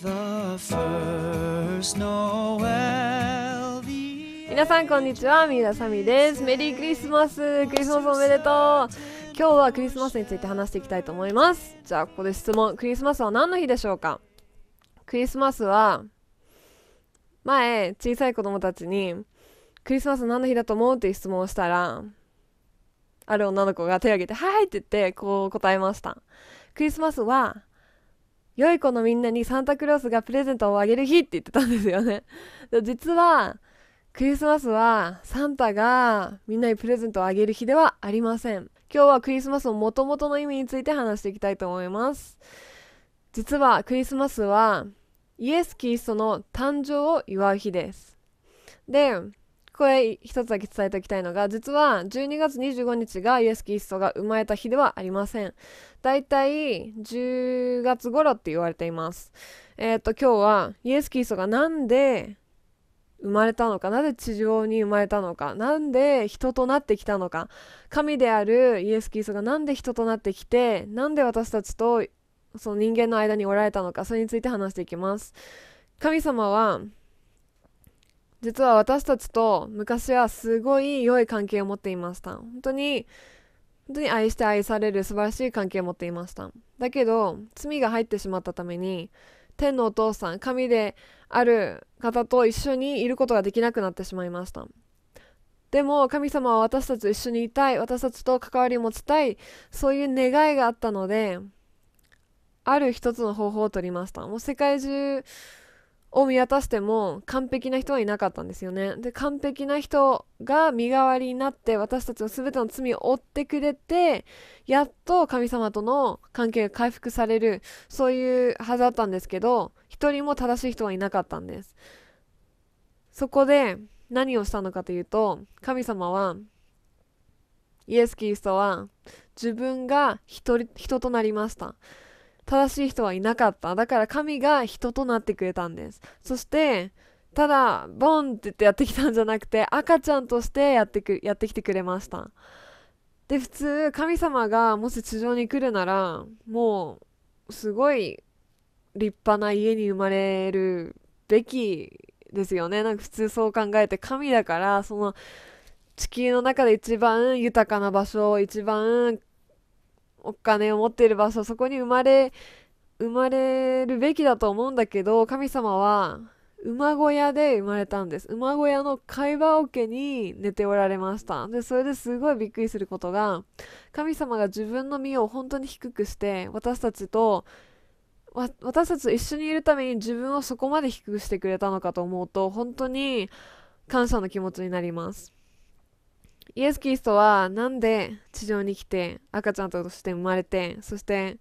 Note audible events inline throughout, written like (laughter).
皆さんこんにちは、ーダさみです。メリークリスマス、クリスマスおめでとう。今日はクリスマスについて話していきたいと思います。じゃあここで質問、クリスマスは何の日でしょうかクリスマスは前小さい子供たちにクリスマス何の日だと思うっていう質問をしたらある女の子が手を挙げて「はい!」って言ってこう答えましたクリスマスは良い子のみんなにサンタクロースがプレゼントをあげる日って言ってたんですよね。(laughs) 実は、クリスマスはサンタがみんなにプレゼントをあげる日ではありません。今日はクリスマスの元々の意味について話していきたいと思います。実はクリスマスはイエス・キリストの誕生を祝う日です。で、これ一つだけ伝えておきたいのが、実は12月25日がイエス・キリストが生まれた日ではありません。だいたい10月頃って言われています。えっ、と、今日はイエス・キリストがなんで生まれたのか、なぜ地上に生まれたのか、なんで人となってきたのか、神であるイエス・キリストがなんで人となってきて、なんで私たちとその人間の間におられたのか、それについて話していきます。神様は実は私たちと昔はすごい良い関係を持っていました。本当に、本当に愛して愛される素晴らしい関係を持っていました。だけど、罪が入ってしまったために、天のお父さん、神である方と一緒にいることができなくなってしまいました。でも神様は私たちと一緒にいたい、私たちと関わりを持ちたい、そういう願いがあったので、ある一つの方法を取りました。もう世界中を見渡しても完璧な人はいなかったんですよね。で、完璧な人が身代わりになって私たちの全ての罪を負ってくれて、やっと神様との関係が回復される、そういうはずだったんですけど、一人も正しい人はいなかったんです。そこで何をしたのかというと、神様は、イエス・キリストは自分が人人となりました。正しい人はいなかった。だから神が人となってくれたんです。そして、ただ、ボンって言ってやってきたんじゃなくて、赤ちゃんとしてやってく、やってきてくれました。で、普通、神様がもし地上に来るなら、もう、すごい立派な家に生まれるべきですよね。なんか普通そう考えて、神だから、その、地球の中で一番豊かな場所一番お金を持っていればそこに生まれ生まれるべきだと思うんだけど神様は馬小屋で生まれたんです馬小屋の会話桶に寝ておられましたでそれですごいびっくりすることが神様が自分の身を本当に低くして私たちと私たちと一緒にいるために自分をそこまで低くしてくれたのかと思うと本当に感謝の気持ちになりますイエス・キリストは何で地上に来て赤ちゃんとして生まれてそして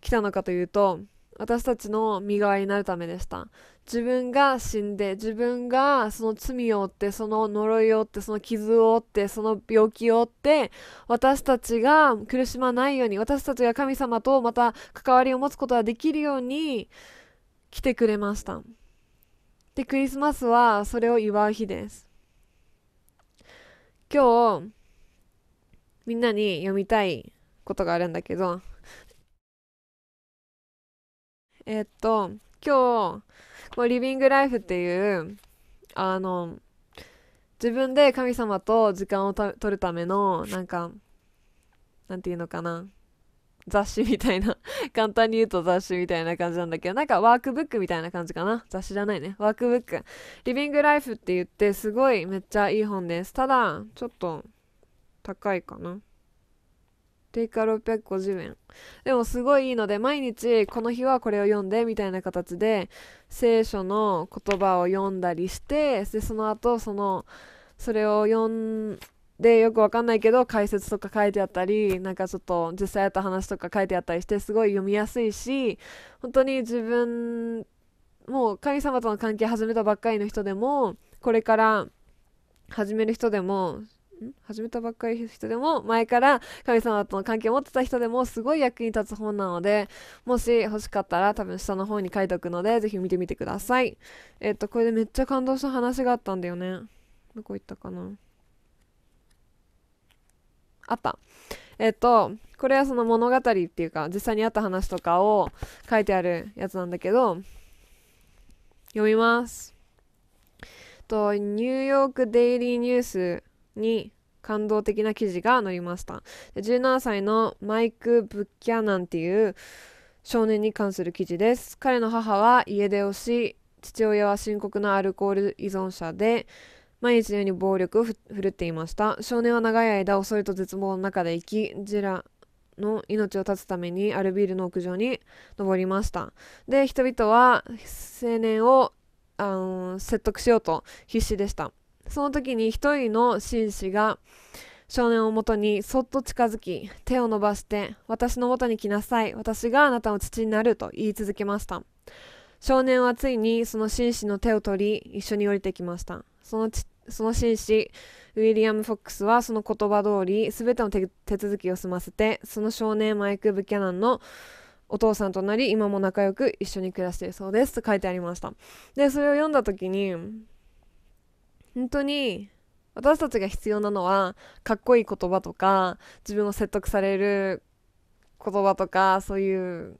来たのかというと私たちの身代わりになるためでした自分が死んで自分がその罪を負ってその呪いを負ってその傷を負ってその病気を負って私たちが苦しまないように私たちが神様とまた関わりを持つことができるように来てくれましたでクリスマスはそれを祝う日です今日、みんなに読みたいことがあるんだけど、えっと、今日、リビングライフっていう、あの、自分で神様と時間を取るための、なんか、なんていうのかな。雑誌みたいな (laughs) 簡単に言うと雑誌みたいな感じなんだけど、なんかワークブックみたいな感じかな。雑誌じゃないね。ワークブック。リビングライフって言って、すごいめっちゃいい本です。ただ、ちょっと高いかな。定価650円。でもすごいいいので、毎日この日はこれを読んでみたいな形で、聖書の言葉を読んだりして、で、その後、その、それを読んでよくわかんないけど解説とか書いてあったりなんかちょっと実際あった話とか書いてあったりしてすごい読みやすいし本当に自分もう神様との関係始めたばっかりの人でもこれから始める人でも始めたばっかりの人でも前から神様との関係を持ってた人でもすごい役に立つ本なのでもし欲しかったら多分下の方に書いておくのでぜひ見てみてくださいえっとこれでめっちゃ感動した話があったんだよねどこ行ったかなあった。えっと、これはその物語っていうか、実際にあった話とかを書いてあるやつなんだけど、読みます。と、ニューヨークデイリーニュースに感動的な記事が載りました。17歳のマイク・ブッキャナンっていう少年に関する記事です。彼の母は家出をし、父親は深刻なアルコール依存者で、毎日のように暴力を振るっていました。少年は長い間、恐れと絶望の中で生き、ジェラの命を絶つためにアルビールの屋上に登りました。で、人々は青年をあの説得しようと必死でした。その時に一人の紳士が少年をもとにそっと近づき、手を伸ばして、私のもとに来なさい。私があなたの父になると言い続けました。少年はついにその紳士の手を取り、一緒に降りてきました。そのその紳士、ウィリアム・フォックスはその言葉通り、すべての手続きを済ませて、その少年マイク・ブキャナンのお父さんとなり、今も仲良く一緒に暮らしているそうですと書いてありました。で、それを読んだ時に、本当に私たちが必要なのは、かっこいい言葉とか、自分を説得される言葉とか、そういう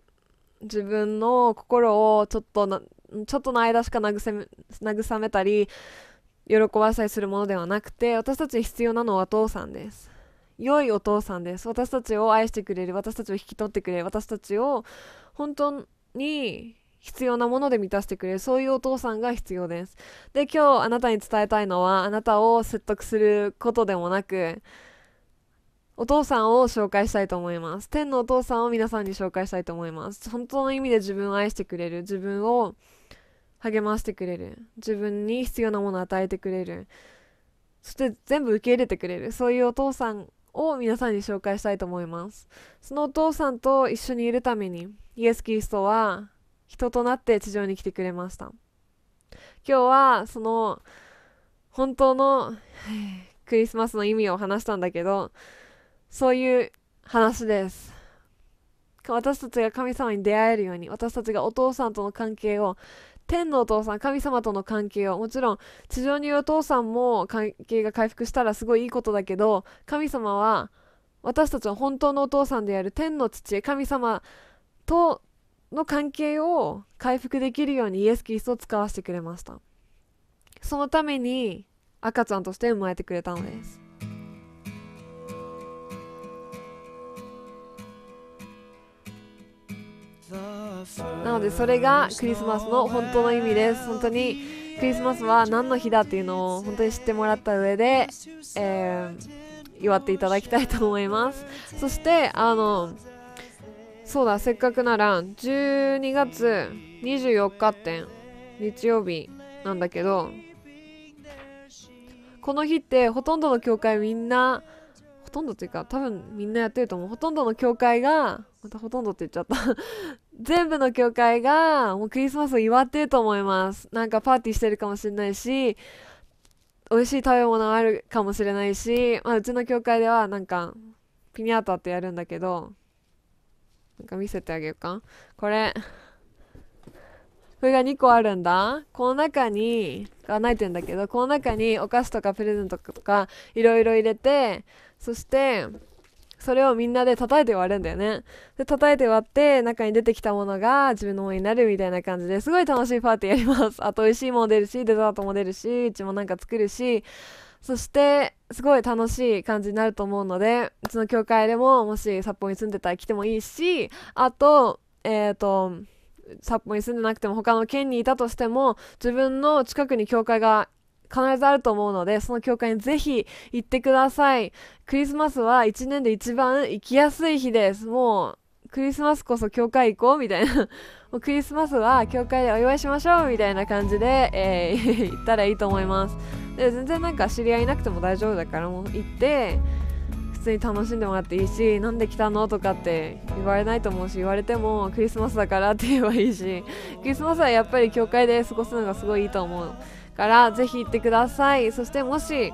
自分の心をちょっとな、ちょっとの間しか慰め慰めたり喜ばせするものではなくて私たちに必要なのはお父さんです良いお父さんです私たちを愛してくれる私たちを引き取ってくれる私たちを本当に必要なもので満たしてくれるそういうお父さんが必要ですで今日あなたに伝えたいのはあなたを説得することでもなくお父さんを紹介したいと思います天のお父さんを皆さんに紹介したいと思います本当の意味で自分を愛してくれる自分を励ましてくれる自分に必要なものを与えてくれるそして全部受け入れてくれるそういうお父さんを皆さんに紹介したいと思いますそのお父さんと一緒にいるためにイエス・キリストは人となって地上に来てくれました今日はその本当のクリスマスの意味を話したんだけどそういう話です私たちが神様に出会えるように私たちがお父さんとの関係を天のお父さん神様との関係をもちろん地上にいるお父さんも関係が回復したらすごいいいことだけど神様は私たちの本当のお父さんである天の父神様との関係を回復できるようにイエス・キリストを使わせてくれましたそのために赤ちゃんとして生まれてくれたのですなのでそれがクリスマスの本当の意味です本当にクリスマスは何の日だっていうのを本当に知ってもらった上で、えー、祝っていただきたいと思いますそしてあのそうだせっかくなら12月24日って日曜日なんだけどこの日ってほとんどの教会みんなとんどというか多分みんなやってると思うほとんどの教会がまたほとんどって言っちゃった (laughs) 全部の教会がもうクリスマスを祝ってると思いますなんかパーティーしてるかもしれないし美味しい食べ物があるかもしれないし、まあ、うちの教会ではなんかピニャータってやるんだけどなんか見せてあげようかこれこれが2個あるんだ。この中に、がないてんだけど、この中にお菓子とかプレゼントとかいろいろ入れて、そして、それをみんなで叩いて割るんだよね。で、叩いて割って、中に出てきたものが自分のものになるみたいな感じですごい楽しいパーティーやります。あと、美味しいもの出るし、デザートも出るし、うちもなんか作るし、そして、すごい楽しい感じになると思うので、うちの教会でも、もし札幌に住んでたら来てもいいし、あと、えっ、ー、と、札幌に住んでなくても他の県にいたとしても自分の近くに教会が必ずあると思うので、その教会にぜひ行ってください。クリスマスは一年で一番行きやすい日です。もう、クリスマスこそ教会行こうみたいな。(laughs) もうクリスマスは教会でお祝いしましょうみたいな感じで、えー、(laughs) 行ったらいいと思います。で、全然なんか知り合いいなくても大丈夫だからもう行って、別に楽しんでもらっていいしなんで来たのとかって言われないと思うし言われてもクリスマスだからって言えばいいしクリスマスはやっぱり教会で過ごすのがすごいいいと思うからぜひ行ってくださいそしてもし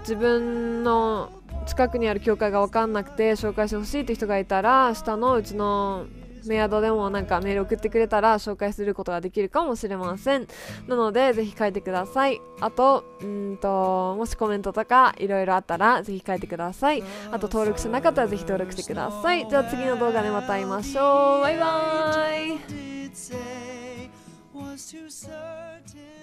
自分の近くにある教会が分かんなくて紹介してほしいって人がいたら下のうちのメアドでもなんかメール送ってくれたら紹介することができるかもしれませんなのでぜひ書いてくださいあとうんともしコメントとかいろいろあったらぜひ書いてくださいあと登録してなかったらぜひ登録してくださいじゃあ次の動画でまた会いましょうバイバーイ